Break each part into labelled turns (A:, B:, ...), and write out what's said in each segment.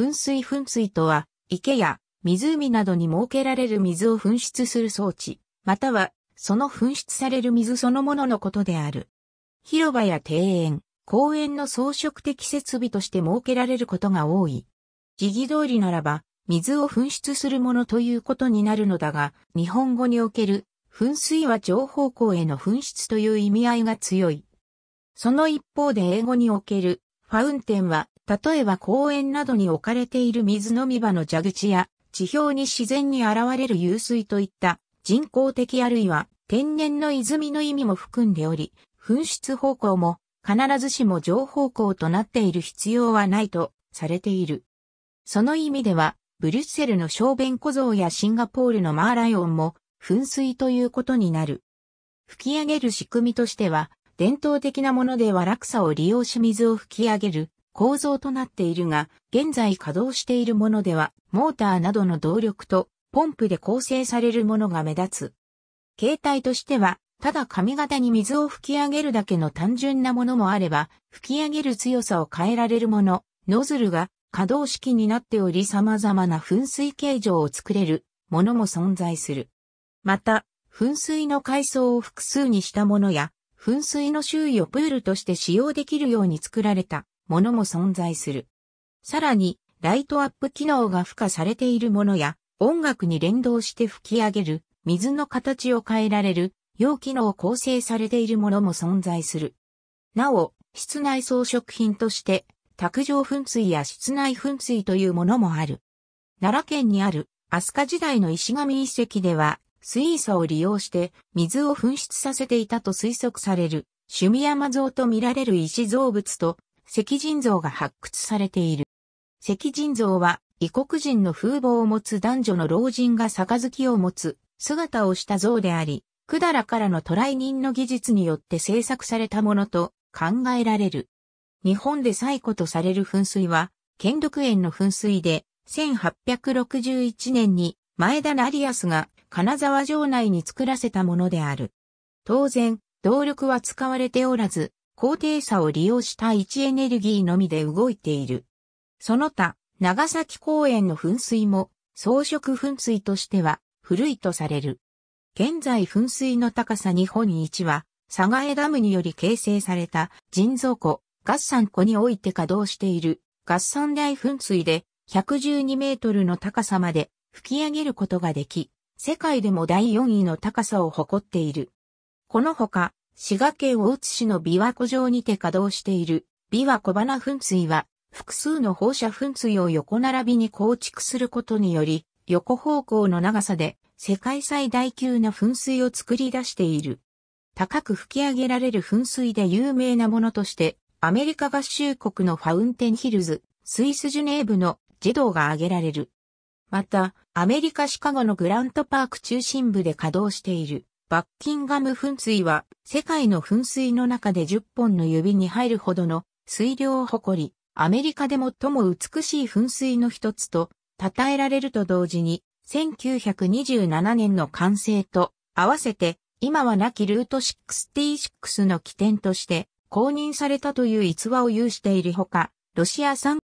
A: 噴水噴水とは、池や湖などに設けられる水を噴出する装置、またはその噴出される水そのもののことである。広場や庭園、公園の装飾的設備として設けられることが多い。時期通りならば、水を噴出するものということになるのだが、日本語における噴水は上方向への噴出という意味合いが強い。その一方で英語におけるファウンテンは例えば公園などに置かれている水飲み場の蛇口や、地表に自然に現れる湧水といった人工的あるいは天然の泉の意味も含んでおり、噴出方向も必ずしも上方向となっている必要はないとされている。その意味では、ブリュッセルの小便小僧やシンガポールのマーライオンも噴水ということになる。吹き上げる仕組みとしては、伝統的なものでは落差を利用し水を吹き上げる構造となっているが、現在稼働しているものでは、モーターなどの動力とポンプで構成されるものが目立つ。形態としては、ただ髪型に水を吹き上げるだけの単純なものもあれば、吹き上げる強さを変えられるもの、ノズルが可動式になっており様々な噴水形状を作れるものも存在する。また、噴水の階層を複数にしたものや、噴水の周囲をプールとして使用できるように作られたものも存在する。さらに、ライトアップ機能が付加されているものや、音楽に連動して吹き上げる、水の形を変えられる、容機能構成されているものも存在する。なお、室内装飾品として、卓上噴水や室内噴水というものもある。奈良県にある、飛鳥時代の石神遺跡では、水素を利用して水を噴出させていたと推測される、趣味山像と見られる石造物と石人像が発掘されている。石人像は、異国人の風貌を持つ男女の老人が杯を持つ姿をした像であり、百済からの渡来人の技術によって制作されたものと考えられる。日本で最古とされる噴水は、剣六園の噴水で、1861年に前田成康が金沢城内に作らせたものである。当然、動力は使われておらず、高低差を利用した位置エネルギーのみで動いている。その他、長崎公園の噴水も装飾噴水としては古いとされる。現在噴水の高さ日本一は、佐賀江ダムにより形成された人造湖、合算湖において稼働している合算大噴水で112メートルの高さまで吹き上げることができ、世界でも第4位の高さを誇っている。このほか、滋賀県大津市の琵琶湖上にて稼働している琵琶湖花噴水は複数の放射噴水を横並びに構築することにより横方向の長さで世界最大級の噴水を作り出している。高く吹き上げられる噴水で有名なものとしてアメリカ合衆国のファウンテンヒルズ、スイスジュネーブの児童が挙げられる。また、アメリカシカゴのグラントパーク中心部で稼働している。バッキンガム噴水は世界の噴水の中で10本の指に入るほどの水量を誇り、アメリカで最も美しい噴水の一つと称えられると同時に、1927年の完成と合わせて今はなきルート66の起点として公認されたという逸話を有しているほか、ロシア産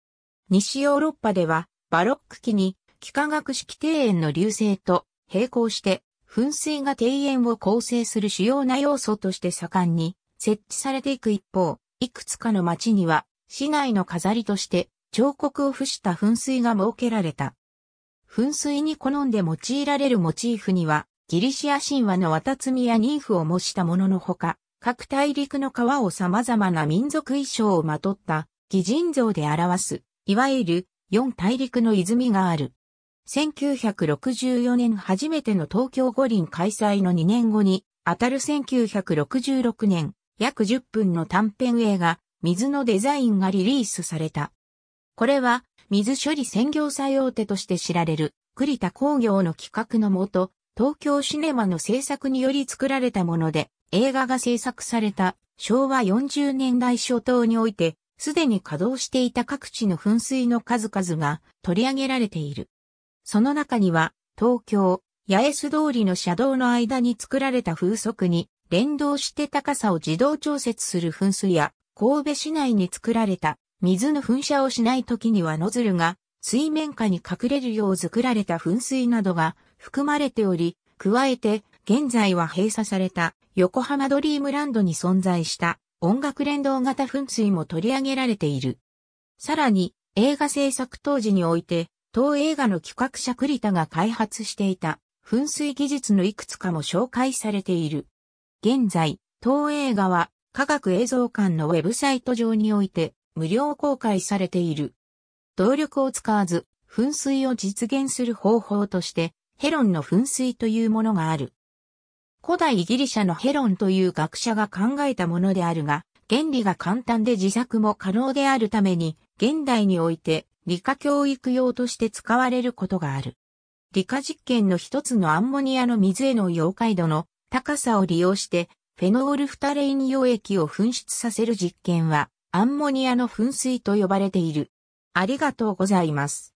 A: 西ヨーロッパではバロック期に幾何学式庭園の流星と並行して噴水が庭園を構成する主要な要素として盛んに設置されていく一方、いくつかの町には市内の飾りとして彫刻を付した噴水が設けられた。噴水に好んで用いられるモチーフには、ギリシア神話の綿摘みやニーフを模したもののほか、各大陸の川を様々な民族衣装をまとった、擬人像で表す、いわゆる四大陸の泉がある。1964年初めての東京五輪開催の2年後に、あたる1966年、約10分の短編映画、水のデザインがリリースされた。これは、水処理専業最大手として知られる、栗田工業の企画のもと、東京シネマの制作により作られたもので、映画が制作された昭和40年代初頭において、すでに稼働していた各地の噴水の数々が取り上げられている。その中には、東京、八重洲通りの車道の間に作られた風速に連動して高さを自動調節する噴水や、神戸市内に作られた水の噴射をしない時にはノズルが水面下に隠れるよう作られた噴水などが含まれており、加えて現在は閉鎖された横浜ドリームランドに存在した音楽連動型噴水も取り上げられている。さらに映画制作当時において当映画の企画者栗田が開発していた噴水技術のいくつかも紹介されている。現在、当映画は科学映像館のウェブサイト上において無料公開されている。動力を使わず噴水を実現する方法としてヘロンの噴水というものがある。古代ギリシャのヘロンという学者が考えたものであるが、原理が簡単で自作も可能であるために、現代において理科教育用として使われることがある。理科実験の一つのアンモニアの水への溶解度の高さを利用して、フェノールフタレイン溶液を噴出させる実験は、アンモニアの噴水と呼ばれている。ありがとうございます。